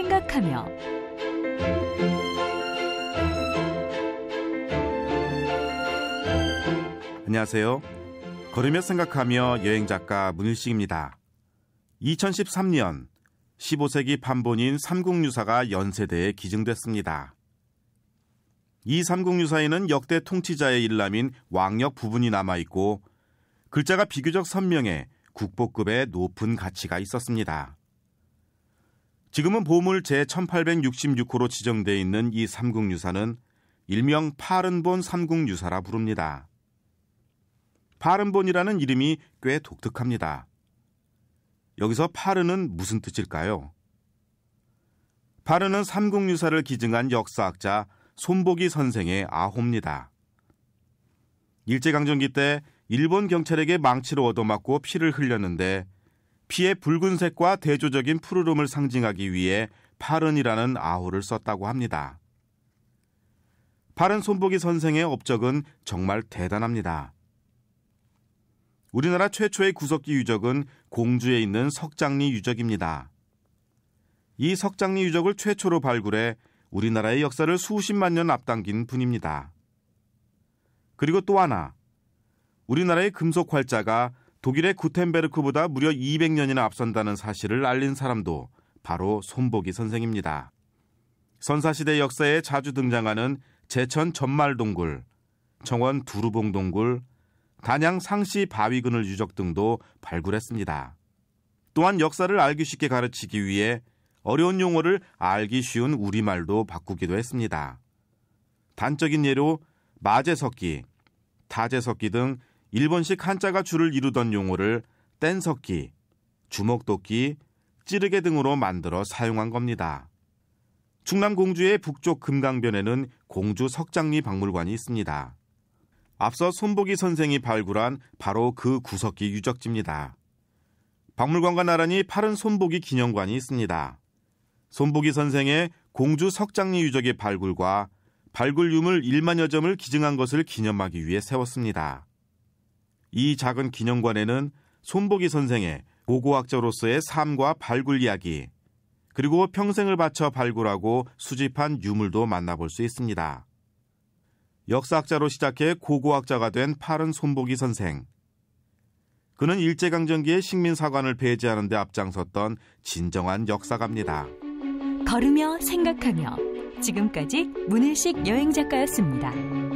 생각하며 안녕하세요. 걸으며 생각하며 여행 작가 문일식입니다. 2013년 15세기 판본인 삼국유사가 연세대에 기증됐습니다. 이 삼국유사에는 역대 통치자의 일람인 왕역 부분이 남아있고 글자가 비교적 선명해 국보급의 높은 가치가 있었습니다. 지금은 보물 제1866호로 지정되어 있는 이 삼국유사는 일명 파른본 삼국유사라 부릅니다. 파른본이라는 이름이 꽤 독특합니다. 여기서 파른은 무슨 뜻일까요? 파른은 삼국유사를 기증한 역사학자 손보기 선생의 아호입니다. 일제강점기 때 일본 경찰에게 망치로 얻어맞고 피를 흘렸는데 피의 붉은색과 대조적인 푸르름을 상징하기 위해 파른이라는 아호를 썼다고 합니다. 파른 손보기 선생의 업적은 정말 대단합니다. 우리나라 최초의 구석기 유적은 공주에 있는 석장리 유적입니다. 이 석장리 유적을 최초로 발굴해 우리나라의 역사를 수십만 년 앞당긴 분입니다. 그리고 또 하나, 우리나라의 금속 활자가 독일의 구텐베르크보다 무려 200년이나 앞선다는 사실을 알린 사람도 바로 손복이 선생입니다. 선사시대 역사에 자주 등장하는 제천 전말동굴, 청원 두루봉동굴, 단양 상시 바위그늘 유적 등도 발굴했습니다. 또한 역사를 알기 쉽게 가르치기 위해 어려운 용어를 알기 쉬운 우리말로 바꾸기도 했습니다. 단적인 예로 마제석기, 다제석기 등 일본식 한자가 줄을 이루던 용어를 뗀석기, 주먹도끼, 찌르개 등으로 만들어 사용한 겁니다. 충남 공주의 북쪽 금강변에는 공주 석장리 박물관이 있습니다. 앞서 손보기 선생이 발굴한 바로 그 구석기 유적지입니다. 박물관과 나란히 파른 손보기 기념관이 있습니다. 손보기 선생의 공주 석장리 유적의 발굴과 발굴 유물 1만여 점을 기증한 것을 기념하기 위해 세웠습니다. 이 작은 기념관에는 손보기 선생의 고고학자로서의 삶과 발굴 이야기, 그리고 평생을 바쳐 발굴하고 수집한 유물도 만나볼 수 있습니다. 역사학자로 시작해 고고학자가 된 파른 손보기 선생. 그는 일제강점기의 식민사관을 폐지하는 데 앞장섰던 진정한 역사가입니다. 걸으며 생각하며 지금까지 문일식 여행작가였습니다.